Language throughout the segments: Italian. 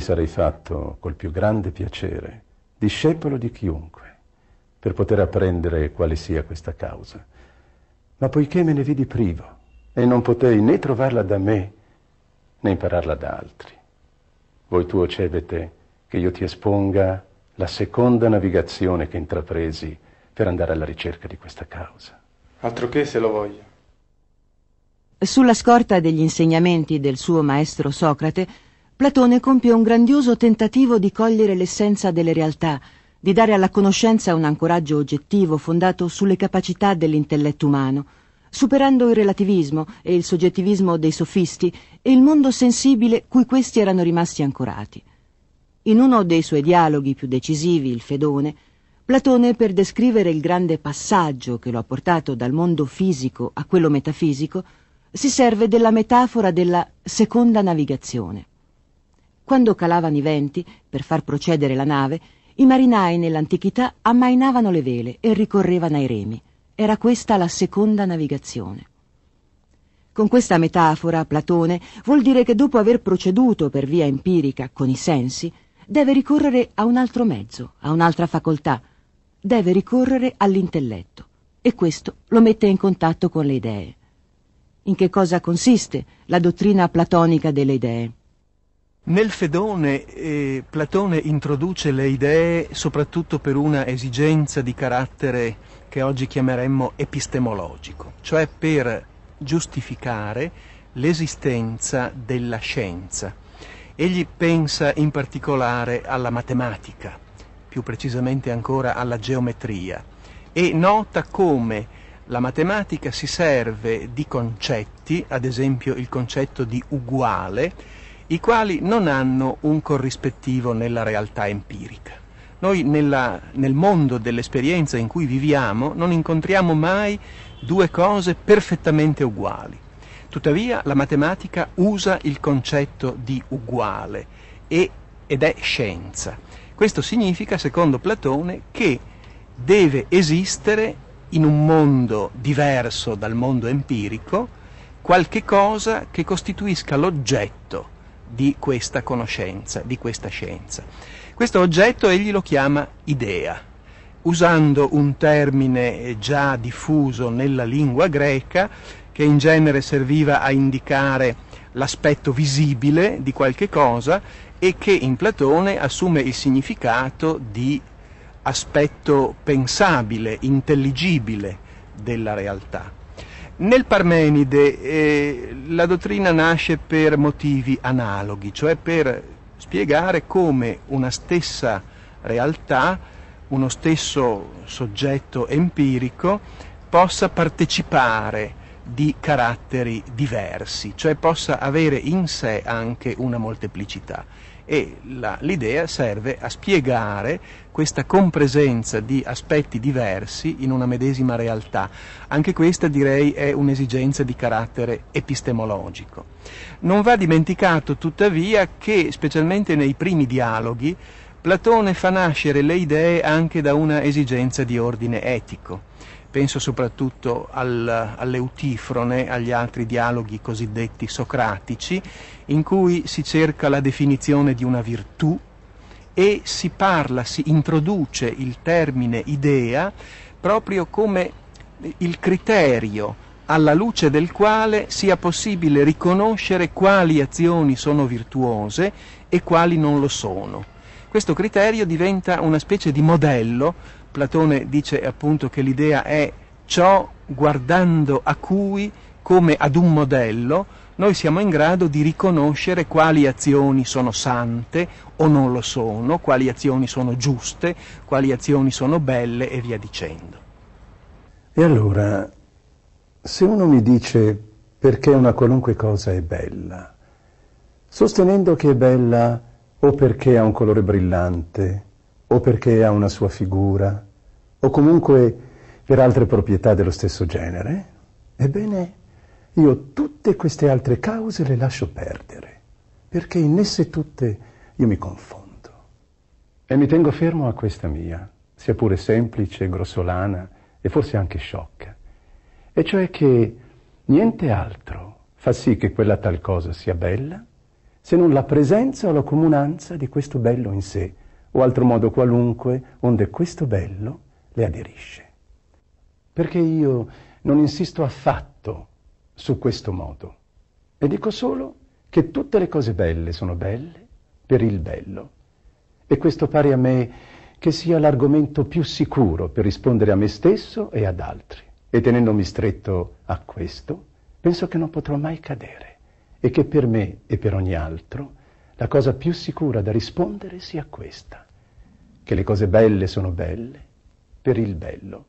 mi sarei fatto col più grande piacere discepolo di chiunque per poter apprendere quale sia questa causa. Ma poiché me ne vidi privo e non potei né trovarla da me né impararla da altri, voi tuo cebete che io ti esponga la seconda navigazione che intrapresi per andare alla ricerca di questa causa. Altro che se lo voglio. Sulla scorta degli insegnamenti del suo maestro Socrate, Platone compie un grandioso tentativo di cogliere l'essenza delle realtà, di dare alla conoscenza un ancoraggio oggettivo fondato sulle capacità dell'intelletto umano, superando il relativismo e il soggettivismo dei sofisti e il mondo sensibile cui questi erano rimasti ancorati. In uno dei suoi dialoghi più decisivi, il Fedone, Platone, per descrivere il grande passaggio che lo ha portato dal mondo fisico a quello metafisico, si serve della metafora della seconda navigazione. Quando calavano i venti, per far procedere la nave, i marinai nell'antichità ammainavano le vele e ricorrevano ai remi. Era questa la seconda navigazione. Con questa metafora, Platone vuol dire che dopo aver proceduto per via empirica con i sensi, deve ricorrere a un altro mezzo, a un'altra facoltà, deve ricorrere all'intelletto e questo lo mette in contatto con le idee. In che cosa consiste la dottrina platonica delle idee? Nel Fedone eh, Platone introduce le idee soprattutto per una esigenza di carattere che oggi chiameremmo epistemologico, cioè per giustificare l'esistenza della scienza. Egli pensa in particolare alla matematica, più precisamente ancora alla geometria, e nota come la matematica si serve di concetti, ad esempio il concetto di uguale, i quali non hanno un corrispettivo nella realtà empirica. Noi nella, nel mondo dell'esperienza in cui viviamo non incontriamo mai due cose perfettamente uguali. Tuttavia la matematica usa il concetto di uguale e, ed è scienza. Questo significa, secondo Platone, che deve esistere in un mondo diverso dal mondo empirico qualche cosa che costituisca l'oggetto di questa conoscenza, di questa scienza. Questo oggetto egli lo chiama idea. Usando un termine eh, già diffuso nella lingua greca, che in genere serviva a indicare l'aspetto visibile di qualche cosa e che in Platone assume il significato di aspetto pensabile, intelligibile della realtà. Nel Parmenide eh, la dottrina nasce per motivi analoghi, cioè per spiegare come una stessa realtà, uno stesso soggetto empirico possa partecipare di caratteri diversi, cioè possa avere in sé anche una molteplicità e la, l'idea serve a spiegare questa compresenza di aspetti diversi in una medesima realtà. Anche questa direi è un'esigenza di carattere epistemologico. Non va dimenticato tuttavia che, specialmente nei primi dialoghi, Platone fa nascere le idee anche da una esigenza di ordine etico penso soprattutto al, all'Eutifrone, agli altri dialoghi cosiddetti socratici, in cui si cerca la definizione di una virtù e si parla, si introduce il termine idea proprio come il criterio alla luce del quale sia possibile riconoscere quali azioni sono virtuose e quali non lo sono. Questo criterio diventa una specie di modello Platone dice appunto che l'idea è ciò guardando a cui, come ad un modello, noi siamo in grado di riconoscere quali azioni sono sante o non lo sono, quali azioni sono giuste, quali azioni sono belle e via dicendo. E allora, se uno mi dice perché una qualunque cosa è bella, sostenendo che è bella o perché ha un colore brillante, o perché ha una sua figura, o comunque per altre proprietà dello stesso genere, eh? ebbene io tutte queste altre cause le lascio perdere, perché in esse tutte io mi confondo. E mi tengo fermo a questa mia, sia pure semplice, grossolana e forse anche sciocca, e cioè che niente altro fa sì che quella tal cosa sia bella se non la presenza o la comunanza di questo bello in sé, o altro modo qualunque onde questo bello le aderisce. Perché io non insisto affatto su questo modo e dico solo che tutte le cose belle sono belle per il bello. E questo pare a me che sia l'argomento più sicuro per rispondere a me stesso e ad altri. E tenendomi stretto a questo, penso che non potrò mai cadere e che per me e per ogni altro la cosa più sicura da rispondere sia questa, che le cose belle sono belle per il bello.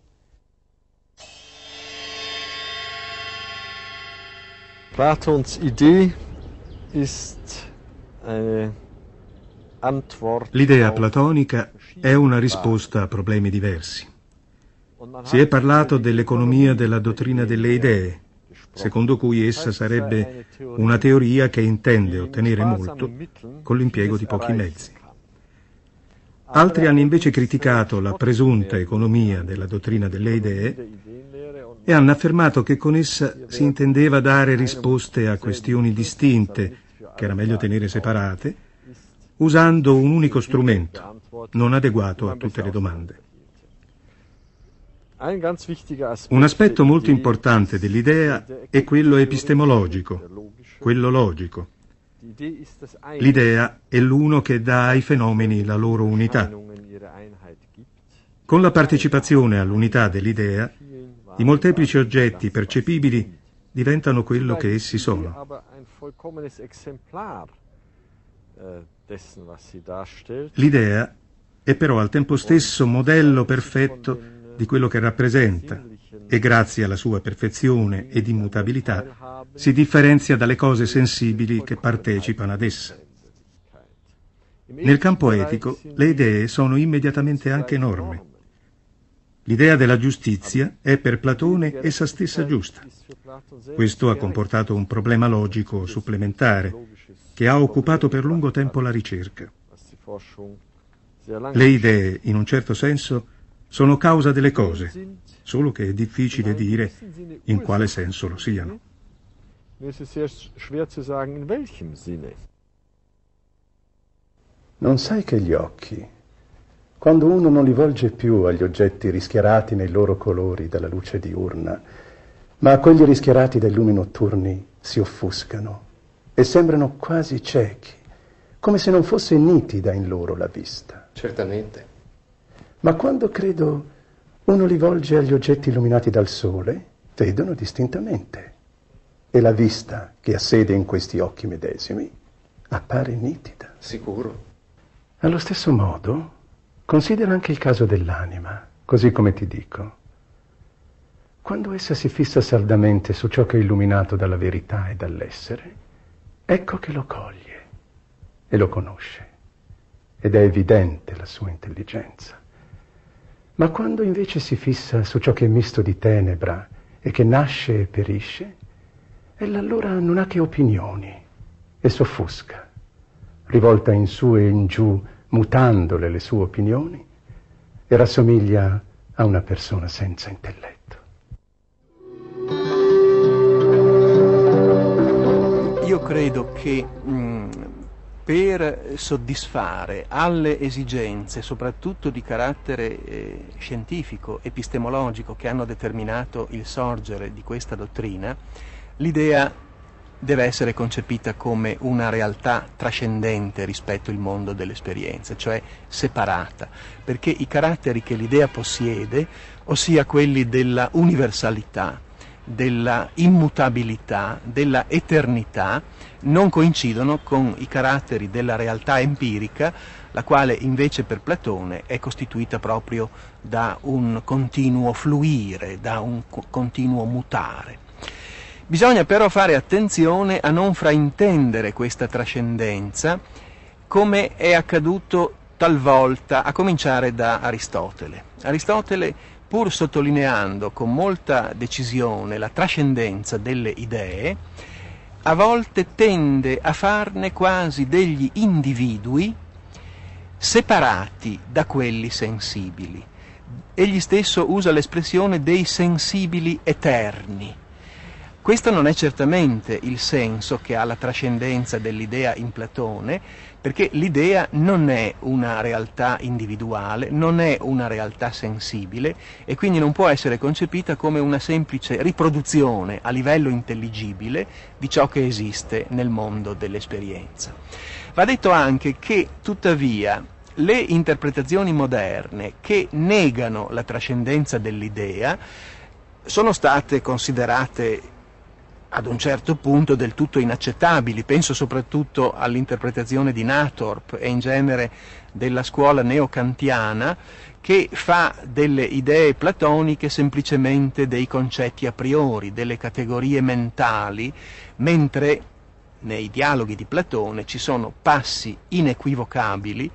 Platons Idee ist L'idea platonica è una risposta a problemi diversi. Si è parlato dell'economia della dottrina delle idee, secondo cui essa sarebbe una teoria che intende ottenere molto con l'impiego di pochi mezzi. Altri hanno invece criticato la presunta economia della dottrina delle idee e hanno affermato che con essa si intendeva dare risposte a questioni distinte, che era meglio tenere separate, usando un unico strumento, non adeguato a tutte le domande. Un aspetto molto importante dell'idea è quello epistemologico, quello logico. L'idea è l'uno che dà ai fenomeni la loro unità. Con la partecipazione all'unità dell'idea, i molteplici oggetti percepibili diventano quello che essi sono. Äh, L'idea è però al tempo stesso modello perfetto di quello che rappresenta e grazie alla sua perfezione ed immutabilità si differenzia dalle cose sensibili che partecipano ad essa. Nel campo etico le idee sono immediatamente anche norme. L'idea della giustizia è per Platone essa stessa giusta. Questo ha comportato un problema logico supplementare che ha occupato per lungo tempo la ricerca. Le idee, in un certo senso, sono causa delle cose, solo che è difficile dire in quale senso lo siano. Non sai che gli occhi, quando uno non li volge più agli oggetti rischiarati nei loro colori dalla luce diurna, ma a quelli rischiarati dai lumi notturni si offuscano e sembrano quasi ciechi, come se non fosse nitida in loro la vista. Certamente. Ma quando credo uno li volge agli oggetti illuminati dal sole, vedono distintamente. E la vista che ha sede in questi occhi medesimi appare nitida. Sicuro. Allo stesso modo, considera anche il caso dell'anima, così come ti dico. Quando essa si fissa saldamente su ciò che è illuminato dalla verità e dall'essere, ecco che lo coglie e lo conosce ed è evidente la sua intelligenza. Ma quando invece si fissa su ciò che è misto di tenebra e che nasce e perisce, ella allora non ha che opinioni e s'offusca, rivolta in su e in giù, mutandole le sue opinioni, e rassomiglia a una persona senza intelletto. Io credo che mh, mm, per soddisfare alle esigenze, soprattutto di carattere eh, scientifico, epistemologico, che hanno determinato il sorgere di questa dottrina, l'idea deve essere concepita come una realtà trascendente rispetto al mondo dell'esperienza, cioè separata, perché i caratteri che l'idea possiede, ossia quelli della universalità, della immutabilità, della eternità, non coincidono con i caratteri della realtà empirica, la quale invece per Platone è costituita proprio da un continuo fluire, da un continuo mutare. Bisogna però fare attenzione a non fraintendere questa trascendenza come è accaduto talvolta, a cominciare da Aristotele. Aristotele pur sottolineando con molta decisione la trascendenza delle idee, a volte tende a farne quasi degli individui separati da quelli sensibili. Egli stesso usa l'espressione dei sensibili eterni, questo non è certamente il senso che ha la trascendenza dell'idea in Platone, perché l'idea non è una realtà individuale, non è una realtà sensibile e quindi non può essere concepita come una semplice riproduzione a livello intelligibile di ciò che esiste nel mondo dell'esperienza. Va detto anche che tuttavia le interpretazioni moderne che negano la trascendenza dell'idea sono state considerate ad un certo punto del tutto inaccettabili. Penso soprattutto all'interpretazione di Natorp e in genere della scuola neocantiana che fa delle idee platoniche semplicemente dei concetti a priori, delle categorie mentali, mentre nei dialoghi di Platone ci sono passi inequivocabili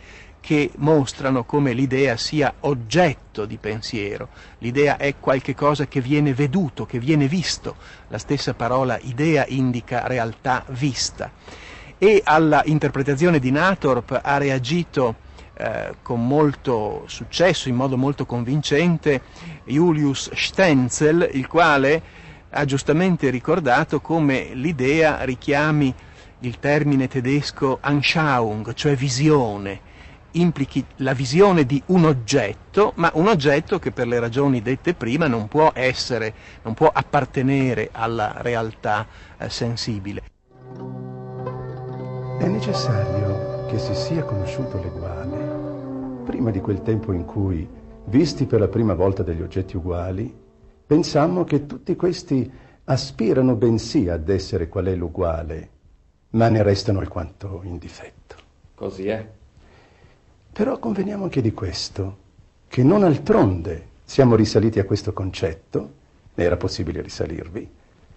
che mostrano come l'idea sia oggetto di pensiero. L'idea è qualcosa che viene veduto, che viene visto. La stessa parola idea indica realtà vista. E alla interpretazione di Natorp ha reagito eh, con molto successo, in modo molto convincente, Julius Stenzel, il quale ha giustamente ricordato come l'idea richiami il termine tedesco Anschauung, cioè visione, implichi la visione di un oggetto, ma un oggetto che per le ragioni dette prima non può essere, non può appartenere alla realtà eh, sensibile. È necessario che si sia conosciuto l'uguale, prima di quel tempo in cui, visti per la prima volta degli oggetti uguali, pensammo che tutti questi aspirano bensì ad essere qual è l'uguale, ma ne restano alquanto in difetto. Così è. Però conveniamo anche di questo, che non altronde siamo risaliti a questo concetto, ne era possibile risalirvi,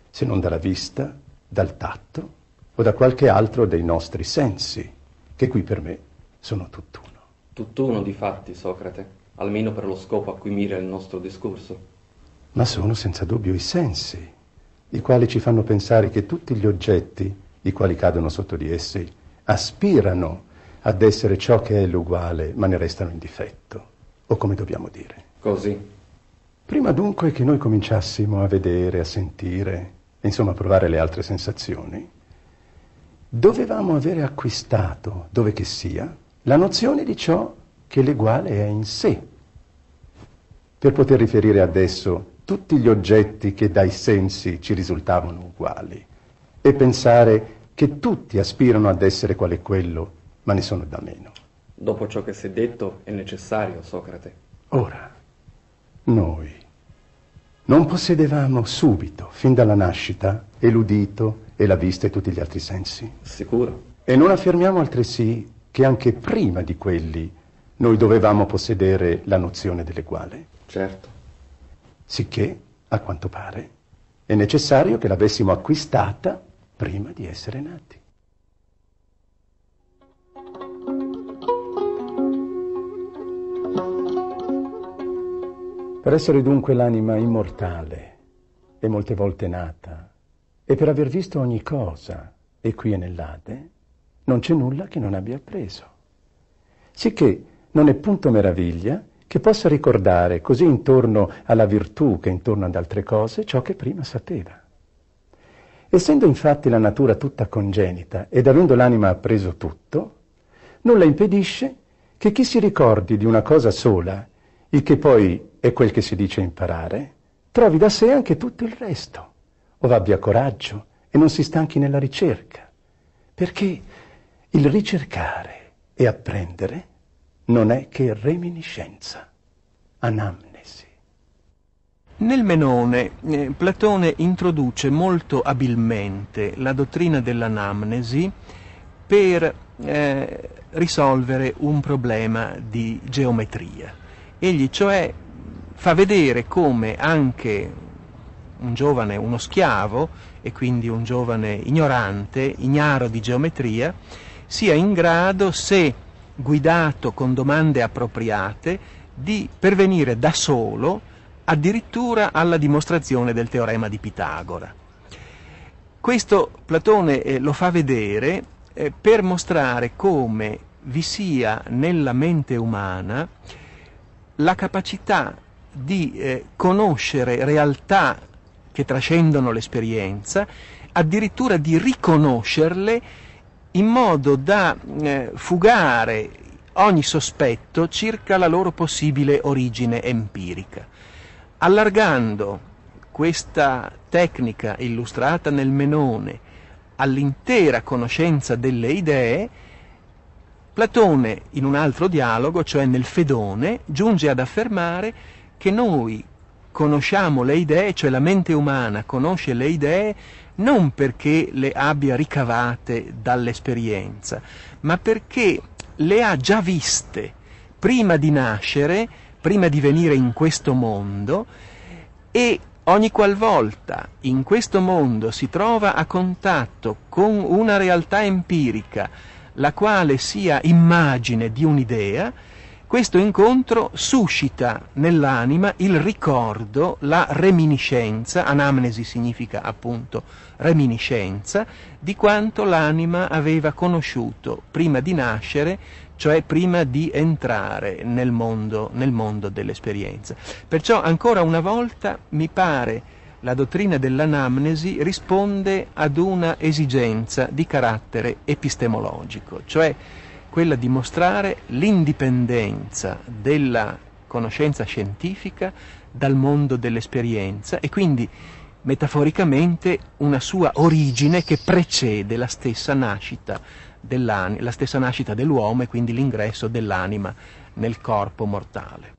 se non dalla vista, dal tatto o da qualche altro dei nostri sensi, che qui per me sono tutt'uno. Tutt'uno di fatti, Socrate, almeno per lo scopo a cui mira il nostro discorso. Ma sono senza dubbio i sensi, i quali ci fanno pensare che tutti gli oggetti, i quali cadono sotto di essi, aspirano ad essere ciò che è l'uguale, ma ne restano in difetto, o come dobbiamo dire. Così. Prima dunque che noi cominciassimo a vedere, a sentire, insomma a provare le altre sensazioni, dovevamo avere acquistato, dove che sia, la nozione di ciò che l'uguale è in sé, per poter riferire adesso tutti gli oggetti che dai sensi ci risultavano uguali e pensare che tutti aspirano ad essere quale quello ma ne sono da meno. Dopo ciò che si è detto è necessario, Socrate. Ora, noi non possedevamo subito, fin dalla nascita, e l'udito e la vista e tutti gli altri sensi? Sicuro. E non affermiamo altresì che anche prima di quelli noi dovevamo possedere la nozione dell'eguale? Certo. Sicché, a quanto pare, è necessario che l'avessimo acquistata prima di essere nati. Per essere dunque l'anima immortale e molte volte nata, e per aver visto ogni cosa, e qui e nell'Ade, non c'è nulla che non abbia appreso. Sicché non è punto meraviglia che possa ricordare così intorno alla virtù che intorno ad altre cose ciò che prima sapeva. Essendo infatti la natura tutta congenita ed avendo l'anima appreso tutto, nulla impedisce che chi si ricordi di una cosa sola il che poi è quel che si dice imparare, trovi da sé anche tutto il resto, o abbia coraggio e non si stanchi nella ricerca, perché il ricercare e apprendere non è che reminiscenza, anamnesi. Nel Menone eh, Platone introduce molto abilmente la dottrina dell'anamnesi per eh, risolvere un problema di geometria. Egli cioè fa vedere come anche un giovane, uno schiavo, e quindi un giovane ignorante, ignaro di geometria, sia in grado, se guidato con domande appropriate, di pervenire da solo addirittura alla dimostrazione del teorema di Pitagora. Questo Platone eh, lo fa vedere eh, per mostrare come vi sia nella mente umana la capacità di eh, conoscere realtà che trascendono l'esperienza, addirittura di riconoscerle in modo da eh, fugare ogni sospetto circa la loro possibile origine empirica. Allargando questa tecnica illustrata nel Menone all'intera conoscenza delle idee, Platone, in un altro dialogo, cioè nel Fedone, giunge ad affermare che noi conosciamo le idee, cioè la mente umana conosce le idee non perché le abbia ricavate dall'esperienza, ma perché le ha già viste prima di nascere, prima di venire in questo mondo e ogni qualvolta in questo mondo si trova a contatto con una realtà empirica la quale sia immagine di un'idea, questo incontro suscita nell'anima il ricordo, la reminiscenza, anamnesi significa appunto reminiscenza, di quanto l'anima aveva conosciuto prima di nascere, cioè prima di entrare nel mondo, nel mondo dell'esperienza. Perciò ancora una volta mi pare la dottrina dell'anamnesi risponde ad una esigenza di carattere epistemologico, cioè quella di mostrare l'indipendenza della conoscenza scientifica dal mondo dell'esperienza e quindi metaforicamente una sua origine che precede la stessa nascita, la stessa nascita dell'uomo e quindi l'ingresso dell'anima nel corpo mortale.